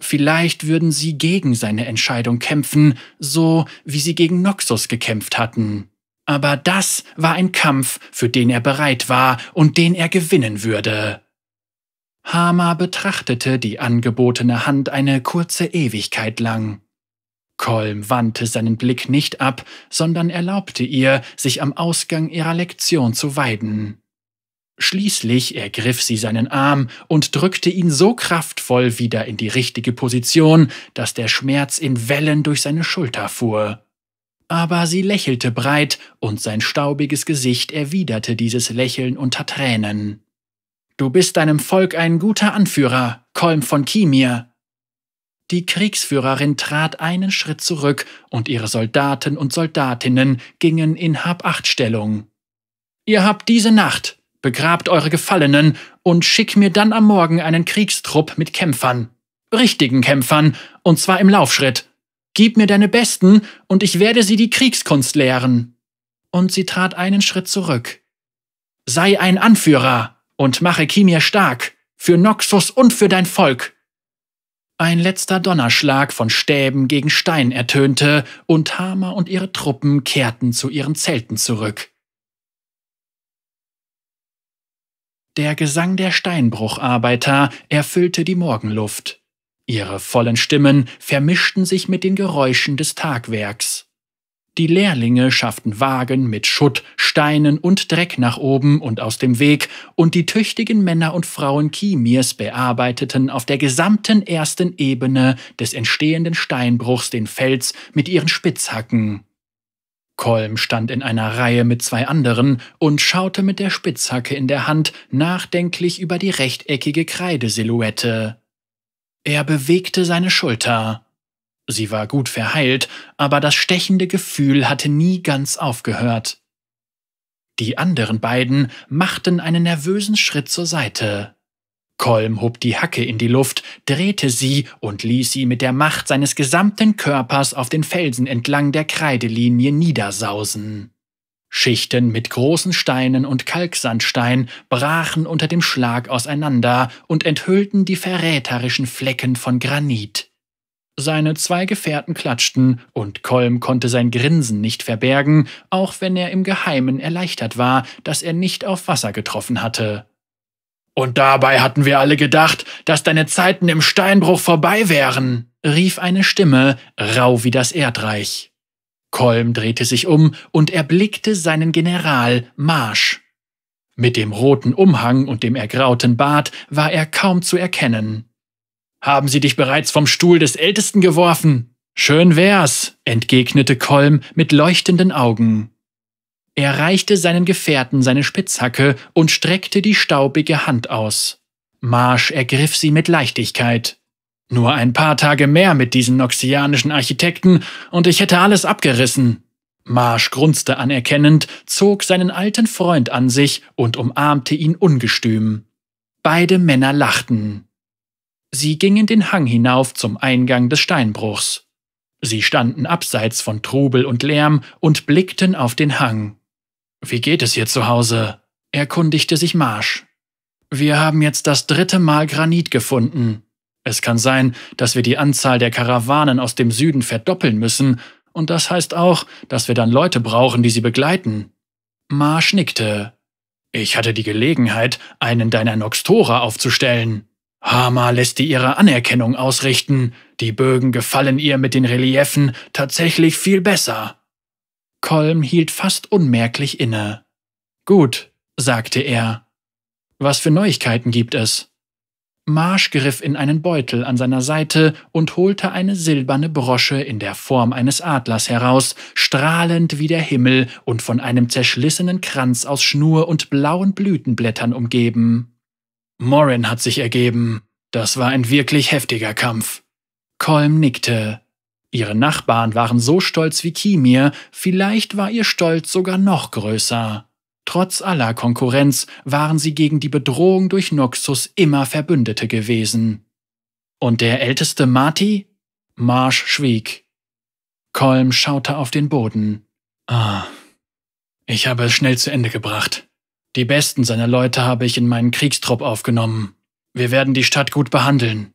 Vielleicht würden sie gegen seine Entscheidung kämpfen, so wie sie gegen Noxus gekämpft hatten. Aber das war ein Kampf, für den er bereit war und den er gewinnen würde. Hama betrachtete die angebotene Hand eine kurze Ewigkeit lang. Kolm wandte seinen Blick nicht ab, sondern erlaubte ihr, sich am Ausgang ihrer Lektion zu weiden. Schließlich ergriff sie seinen Arm und drückte ihn so kraftvoll wieder in die richtige Position, dass der Schmerz in Wellen durch seine Schulter fuhr. Aber sie lächelte breit, und sein staubiges Gesicht erwiderte dieses Lächeln unter Tränen. Du bist deinem Volk ein guter Anführer, Kolm von Kimir. Die Kriegsführerin trat einen Schritt zurück, und ihre Soldaten und Soldatinnen gingen in Hab-Acht-Stellung. Ihr habt diese Nacht begrabt eure Gefallenen und schick mir dann am Morgen einen Kriegstrupp mit Kämpfern, richtigen Kämpfern, und zwar im Laufschritt. Gib mir deine Besten, und ich werde sie die Kriegskunst lehren. Und sie trat einen Schritt zurück. Sei ein Anführer und mache Kimir stark, für Noxus und für dein Volk. Ein letzter Donnerschlag von Stäben gegen Stein ertönte, und Hama und ihre Truppen kehrten zu ihren Zelten zurück. Der Gesang der Steinbrucharbeiter erfüllte die Morgenluft. Ihre vollen Stimmen vermischten sich mit den Geräuschen des Tagwerks. Die Lehrlinge schafften Wagen mit Schutt, Steinen und Dreck nach oben und aus dem Weg, und die tüchtigen Männer und Frauen Kimirs bearbeiteten auf der gesamten ersten Ebene des entstehenden Steinbruchs den Fels mit ihren Spitzhacken. Kolm stand in einer Reihe mit zwei anderen und schaute mit der Spitzhacke in der Hand nachdenklich über die rechteckige Kreidesilhouette. Er bewegte seine Schulter. Sie war gut verheilt, aber das stechende Gefühl hatte nie ganz aufgehört. Die anderen beiden machten einen nervösen Schritt zur Seite. Kolm hob die Hacke in die Luft, drehte sie und ließ sie mit der Macht seines gesamten Körpers auf den Felsen entlang der Kreidelinie niedersausen. Schichten mit großen Steinen und Kalksandstein brachen unter dem Schlag auseinander und enthüllten die verräterischen Flecken von Granit. Seine zwei Gefährten klatschten, und Kolm konnte sein Grinsen nicht verbergen, auch wenn er im Geheimen erleichtert war, dass er nicht auf Wasser getroffen hatte. Und dabei hatten wir alle gedacht, dass deine Zeiten im Steinbruch vorbei wären, rief eine Stimme, rau wie das Erdreich. Kolm drehte sich um und erblickte seinen General Marsch. Mit dem roten Umhang und dem ergrauten Bart war er kaum zu erkennen. Haben Sie dich bereits vom Stuhl des Ältesten geworfen? Schön wär's, entgegnete Kolm mit leuchtenden Augen. Er reichte seinen Gefährten seine Spitzhacke und streckte die staubige Hand aus. Marsch ergriff sie mit Leichtigkeit. Nur ein paar Tage mehr mit diesen noxianischen Architekten und ich hätte alles abgerissen. Marsch grunzte anerkennend, zog seinen alten Freund an sich und umarmte ihn ungestüm. Beide Männer lachten. Sie gingen den Hang hinauf zum Eingang des Steinbruchs. Sie standen abseits von Trubel und Lärm und blickten auf den Hang. Wie geht es hier zu Hause? erkundigte sich Marsch. Wir haben jetzt das dritte Mal Granit gefunden. Es kann sein, dass wir die Anzahl der Karawanen aus dem Süden verdoppeln müssen, und das heißt auch, dass wir dann Leute brauchen, die sie begleiten. Marsch nickte. Ich hatte die Gelegenheit, einen deiner Noxtora aufzustellen. Hama lässt die ihre Anerkennung ausrichten. Die Bögen gefallen ihr mit den Reliefen tatsächlich viel besser. Kolm hielt fast unmerklich inne. Gut, sagte er. Was für Neuigkeiten gibt es? Marsch griff in einen Beutel an seiner Seite und holte eine silberne Brosche in der Form eines Adlers heraus, strahlend wie der Himmel und von einem zerschlissenen Kranz aus Schnur und blauen Blütenblättern umgeben. Morin hat sich ergeben. Das war ein wirklich heftiger Kampf. Kolm nickte. Ihre Nachbarn waren so stolz wie Kimir, vielleicht war ihr Stolz sogar noch größer. Trotz aller Konkurrenz waren sie gegen die Bedrohung durch Noxus immer Verbündete gewesen. Und der älteste Marty? Marsh schwieg. Kolm schaute auf den Boden. Ah, ich habe es schnell zu Ende gebracht. Die besten seiner Leute habe ich in meinen Kriegstrupp aufgenommen. Wir werden die Stadt gut behandeln.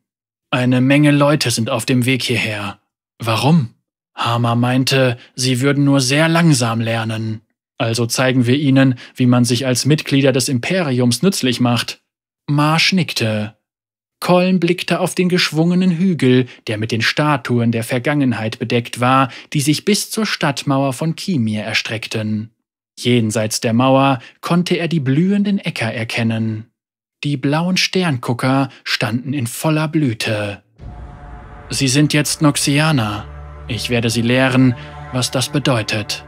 Eine Menge Leute sind auf dem Weg hierher. Warum? Hama meinte, sie würden nur sehr langsam lernen. Also zeigen wir ihnen, wie man sich als Mitglieder des Imperiums nützlich macht. Marsch nickte. Colm blickte auf den geschwungenen Hügel, der mit den Statuen der Vergangenheit bedeckt war, die sich bis zur Stadtmauer von Kimir erstreckten. Jenseits der Mauer konnte er die blühenden Äcker erkennen. Die blauen Sterngucker standen in voller Blüte. Sie sind jetzt Noxianer. Ich werde Sie lehren, was das bedeutet.